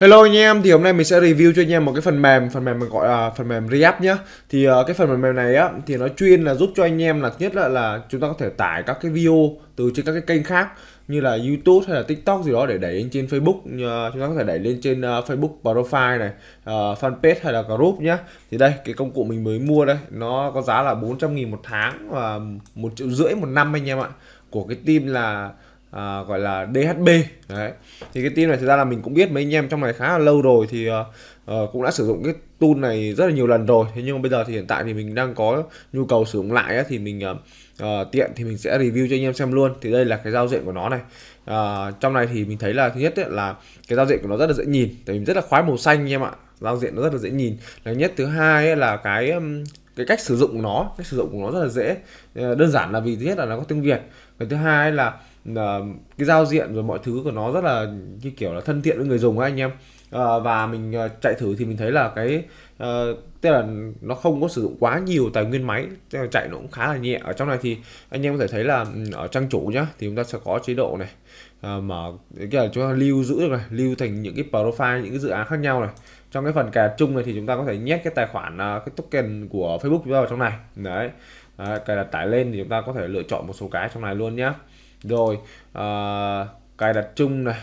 Hello anh em, thì hôm nay mình sẽ review cho anh em một cái phần mềm, phần mềm mình gọi là phần mềm React nhá. Thì uh, cái phần mềm này á thì nó chuyên là giúp cho anh em là nhất là là chúng ta có thể tải các cái video từ trên các cái kênh khác như là YouTube hay là TikTok gì đó để đẩy lên trên Facebook, uh, chúng ta có thể đẩy lên trên uh, Facebook profile này, uh, fanpage hay là group nhá. Thì đây cái công cụ mình mới mua đây, nó có giá là 400 000 một tháng và một triệu rưỡi một năm anh em ạ. Của cái team là à, gọi là DHB đấy thì cái team này thực ra là mình cũng biết mấy anh em trong này khá là lâu rồi thì uh, uh, cũng đã sử dụng cái tool này rất là nhiều lần rồi thế nhưng mà bây giờ thì hiện tại thì mình đang có nhu cầu sử dụng lại ấy, thì mình uh, uh, tiện thì mình sẽ review cho anh em xem luôn thì đây là cái giao diện của nó này uh, trong này thì mình thấy là thứ nhất ấy, là cái giao diện của nó rất là dễ nhìn tại vì rất là khoái màu xanh anh em ạ giao diện nó rất là dễ nhìn là nhất thứ hai ấy, là cái cái cách sử dụng của nó cách sử dụng của nó rất là dễ ờ, đơn giản là vì thứ nhất là nó có tiếng việt cái thứ hai là Ờ, cái giao diện rồi mọi thứ của nó rất là như kiểu là thân thiện với người dùng ấy anh em uh, và mình ờ, chạy thử thì mình thấy là cái uh, tức là nó không có sử dụng quá nhiều tài nguyên máy chạy nó cũng khá là nhẹ ở trong này thì anh em có thể thấy là ừ, ở trang chủ nhá thì chúng ta sẽ có chế độ này uh, mở cái là chúng ta lưu giữ được này lưu thành những cái profile những cái dự án khác nhau này trong cái phần cài đặt chung này thì chúng ta có thể nhét cái tài khoản cái token của Facebook chúng ta vào trong này đấy, đấy cài đặt tải lên thì chúng ta có thể lựa chọn một số cái trong này luôn nhá rồi uh, cài đặt chung này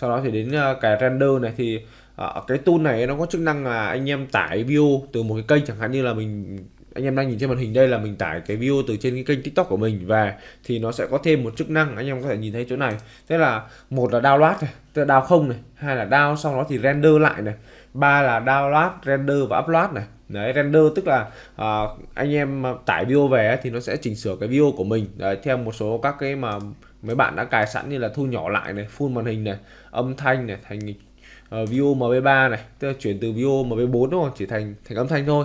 sau đó thì đến uh, cài đặt render này thì ở à, uh, cái tool này nó có chức năng là anh em tải video từ một cái kênh chẳng hạn như là mình anh em đang nhìn trên màn hình đây là mình tải cái video từ trên cái kênh tiktok của mình về thì nó sẽ có thêm một chức năng anh em có thể nhìn thấy chỗ này tức là một là download này tức là down không này hai là down sau đó thì render lại này ba là download render và upload này đấy render tức là uh, anh em tải video về thì nó sẽ chỉnh sửa cái video của mình đấy, theo một số các cái mà mấy bạn đã cài sẵn như là thu nhỏ lại này full màn hình này âm thanh này thành uh, video mp3 này tức là chuyển từ video mp4 đúng không chỉ thành thành âm thanh thôi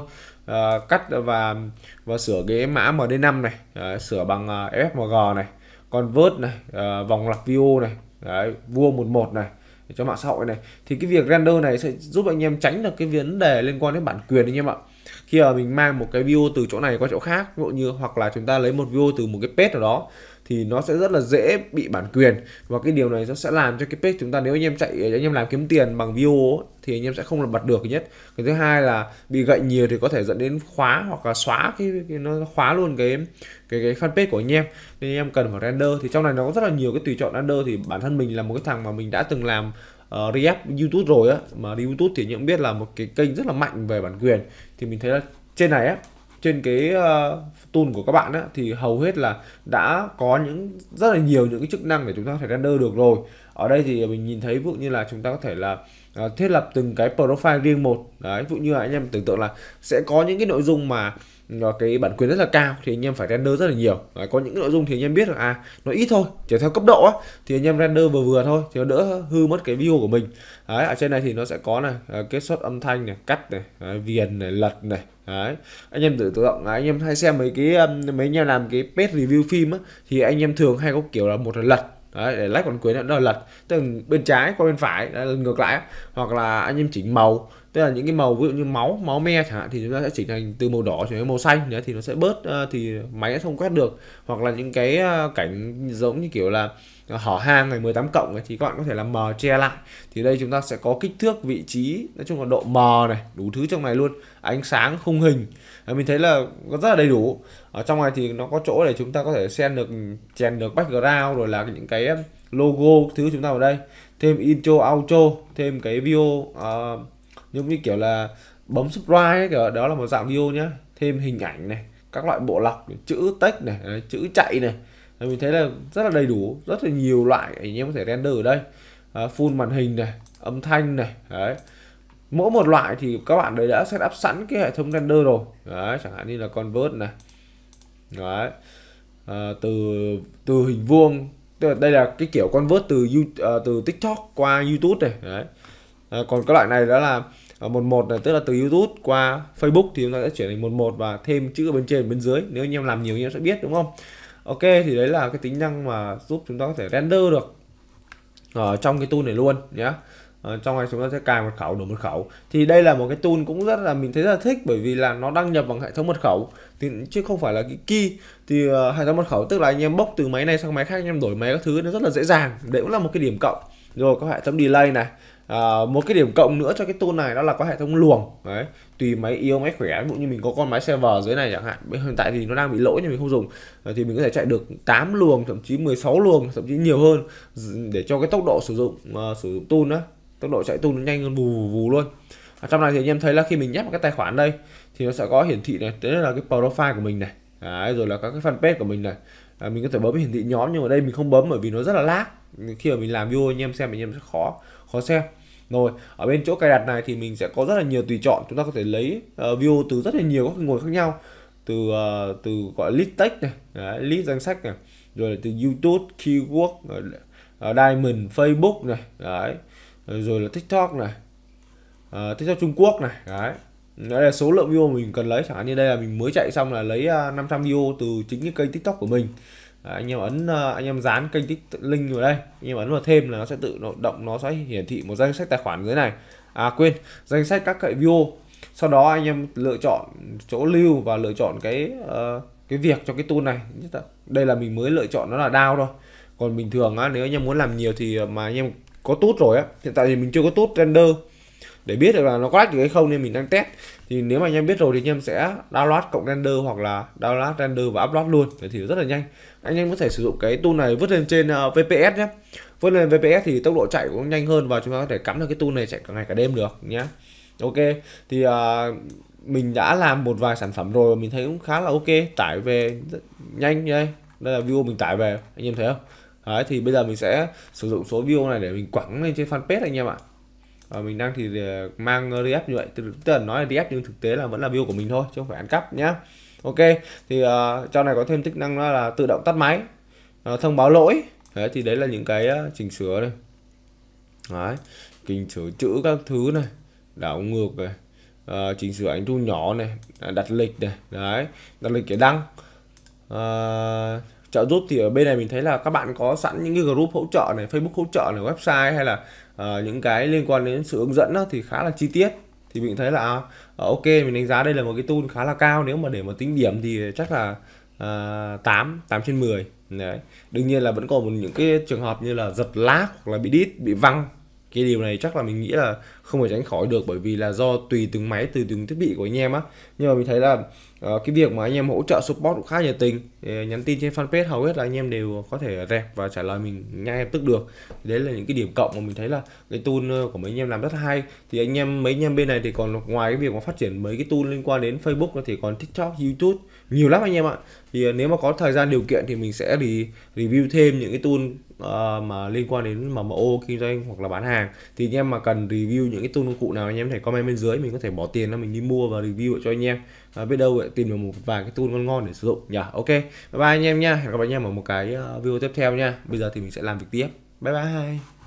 uh, cắt và và sửa cái mã md5 này uh, sửa bằng uh, fmg này convert này uh, vòng lặp video này đấy, vua 11 này để cho mạng xã hội này thì cái việc render này sẽ giúp anh em tránh được cái vấn đề liên quan đến bản quyền anh em ạ khi mà mình mang một cái video từ chỗ này qua chỗ khác ví dụ như hoặc là chúng ta lấy một video từ một cái page nào đó thì nó sẽ rất là dễ bị bản quyền và cái điều này nó sẽ làm cho cái page chúng ta nếu anh em chạy anh em làm kiếm tiền bằng video thì anh em sẽ không là bật được nhất cái thứ hai là bị gậy nhiều thì có thể dẫn đến khóa hoặc là xóa cái, cái nó khóa luôn cái cái cái fanpage của anh em nên anh em cần phải render thì trong này nó có rất là nhiều cái tùy chọn render thì bản thân mình là một cái thằng mà mình đã từng làm uh, ờ, react youtube rồi á mà đi youtube thì anh em biết là một cái kênh rất là mạnh về bản quyền thì mình thấy là trên này á trên cái uh, tool của các bạn á, thì hầu hết là đã có những rất là nhiều những cái chức năng để chúng ta có thể render được rồi ở đây thì mình nhìn thấy ví dụ như là chúng ta có thể là uh, thiết lập từng cái profile riêng một đấy ví dụ như là anh em tưởng tượng là sẽ có những cái nội dung mà nó ờ, cái bản quyền rất là cao thì anh em phải render rất là nhiều đấy, có những nội dung thì anh em biết là à nó ít thôi chỉ theo cấp độ á thì anh em render vừa vừa thôi thì nó đỡ hư mất cái view của mình đấy, ở trên này thì nó sẽ có này kết ờ, xuất âm thanh này cắt này đấy, viền này lật này đấy anh em tưởng tượng là anh em hay xem mấy cái mấy anh em làm cái page review phim á thì anh em thường hay có kiểu là một là lật đấy, để lách con quyến đó là lật từ bên trái qua bên phải là ngược lại hoặc là anh em chỉnh màu tức là những cái màu ví dụ như máu máu me chẳng hạn thì chúng ta sẽ chỉnh thành từ màu đỏ chuyển sang màu xanh đấy thì nó sẽ bớt thì máy sẽ không quét được hoặc là những cái cảnh giống như kiểu là hỏ hang ngày 18 cộng ấy, thì các bạn có thể là mờ che lại thì đây chúng ta sẽ có kích thước vị trí nói chung là độ mờ này đủ thứ trong này luôn ánh sáng khung hình mình thấy là rất là đầy đủ ở trong này thì nó có chỗ để chúng ta có thể xem được chèn được background rồi là những cái logo thứ chúng ta vào đây thêm intro outro thêm cái video uh, giống như kiểu là bấm subscribe ấy, kiểu đó là một dạng video nhá thêm hình ảnh này các loại bộ lọc chữ text này chữ chạy này mình thấy là rất là đầy đủ rất là nhiều loại anh em có thể render ở đây à, full màn hình này âm thanh này đấy mỗi một loại thì các bạn đấy đã setup sẵn cái hệ thống render rồi đấy chẳng hạn như là convert này đấy à, từ từ hình vuông đây là cái kiểu convert từ ờ, từ tiktok qua youtube này đấy à, còn cái loại này đó là ờ, một một là tức là từ YouTube qua Facebook thì chúng ta sẽ chuyển thành một một và thêm chữ ở bên trên bên dưới nếu anh em làm nhiều anh em sẽ biết đúng không Ok thì đấy là cái tính năng mà giúp chúng ta có thể render được ở ờ, trong cái tool này luôn nhé Ở trong này chúng ta sẽ cài mật khẩu đổi mật khẩu thì đây là một cái tool cũng rất là mình thấy rất là thích bởi vì là nó đăng nhập bằng hệ thống mật khẩu thì chứ không phải là cái key thì uh, hệ thống mật khẩu tức là anh em bốc từ máy này sang máy khác anh em đổi máy các thứ nó rất là dễ dàng đấy cũng là một cái điểm cộng rồi có hệ thống delay này à, một cái điểm cộng nữa cho cái tool này đó là có hệ thống luồng đấy tùy máy yêu máy khỏe ví dụ như mình có con máy server dưới này chẳng hạn hiện tại thì nó đang bị lỗi nhưng mình không dùng ờ, thì mình có thể chạy được 8 luồng thậm chí 16 luồng thậm chí nhiều hơn để cho cái tốc độ sử dụng uh, sử dụng tool đó tốc độ chạy tool nó nhanh hơn vù vù, vù luôn ở trong này thì anh em thấy là khi mình nhấp vào cái tài khoản đây thì nó sẽ có hiển thị này tức là cái profile của mình này đấy, rồi là các cái fanpage của mình này à, mình có thể bấm hiển thị nhóm nhưng mà đây mình không bấm bởi vì nó rất là lag khi mà mình làm video anh em xem anh em sẽ khó khó xem rồi ở bên chỗ cài đặt này thì mình sẽ có rất là nhiều tùy chọn chúng ta có thể lấy uh, view từ rất là nhiều các nguồn khác nhau từ uh, từ gọi list text này đấy, list danh sách này rồi là từ youtube keyword rồi, uh, diamond facebook này đấy rồi, là tiktok này uh, tiktok trung quốc này đấy đây là số lượng view mình cần lấy chẳng hạn như đây là mình mới chạy xong là lấy 500 view từ chính cái kênh tiktok của mình à, anh em ấn ờ, anh em dán kênh tích link vào đây anh em ấn vào thêm là nó sẽ tự động nó sẽ hiển thị một danh sách tài khoản dưới này à quên danh sách các cái view sau đó anh em lựa chọn chỗ lưu và lựa chọn cái uh, cái việc cho cái tool này đây là mình mới lựa chọn nó là DAO thôi còn bình thường á nếu anh em muốn làm nhiều thì mà anh em có tút rồi á hiện tại thì mình chưa có tút render để biết được là nó có lách được hay không nên mình đang test thì nếu mà anh em biết rồi thì anh em sẽ download cộng render hoặc là download render và upload luôn thì rất là nhanh anh em có thể sử dụng cái tool này vứt lên trên uh, ờ, VPS nhé vứt lên VPS thì tốc độ chạy cũng nhanh hơn và chúng ta có thể cắm được cái tool này chạy cả ngày cả đêm được nhé ok thì uh, mình đã làm một vài sản phẩm rồi mình thấy cũng khá là ok tải về rất nhanh đây đây là video mình tải về anh em thấy không Đấy, thì bây giờ mình sẽ sử dụng số video này để mình quẳng lên trên fanpage anh em ạ à, mình đang thì ờ, mang DF ờ, như vậy tức là nói là DF nhưng thực tế là vẫn là view của mình thôi chứ không phải ăn cắp nhá ok thì uh, trong này có thêm chức năng đó là tự động tắt máy uh, thông báo lỗi đấy thì đấy là những cái uh, chỉnh sửa này đấy chỉnh sửa chữ các thứ này đảo ngược này uh, chỉnh sửa ảnh thu nhỏ này đặt lịch này đấy đặt lịch để đăng uh, trợ giúp thì ở bên này mình thấy là các bạn có sẵn những cái group hỗ trợ này Facebook hỗ trợ này website hay là uh, những cái liên quan đến sự hướng dẫn đó, thì khá là chi tiết thì mình thấy là uh, ok mình đánh giá đây là một cái tool khá là cao nếu mà để mà tính điểm thì chắc là uh, 8 8 trên 10 đấy đương nhiên là vẫn còn một những cái trường hợp như là giật lag hoặc là bị đít bị văng cái điều này chắc là mình nghĩ là không phải tránh khỏi được bởi vì là do tùy từng máy tùy từng thiết bị của anh em á nhưng mà mình thấy là Ờ, cái việc mà anh em hỗ trợ support cũng khá nhiệt tình nhắn tin trên fanpage hầu hết là anh em đều có thể rep và trả lời mình ngay lập tức được đấy là những cái điểm cộng mà mình thấy là cái tool ờ, của mấy anh em làm rất hay thì anh em mấy anh em bên này thì còn ngoài cái việc mà phát triển mấy cái tool liên quan đến facebook thì còn tiktok youtube nhiều lắm anh em ạ thì ờ, nếu mà có thời gian điều kiện thì mình sẽ đi review thêm những cái tool mà liên quan đến mà MMO kinh doanh hoặc là bán hàng thì anh em mà cần review những cái tool công cụ nào anh em có thể comment bên dưới mình có thể bỏ tiền ra mình đi mua và review cho anh em à, biết đâu lại tìm được một vài cái tool ngon ngon để sử dụng nhỉ ok bye bye anh em nha hẹn gặp lại anh em ở một cái ờ, video tiếp theo nha bây giờ thì mình sẽ làm việc tiếp bye bye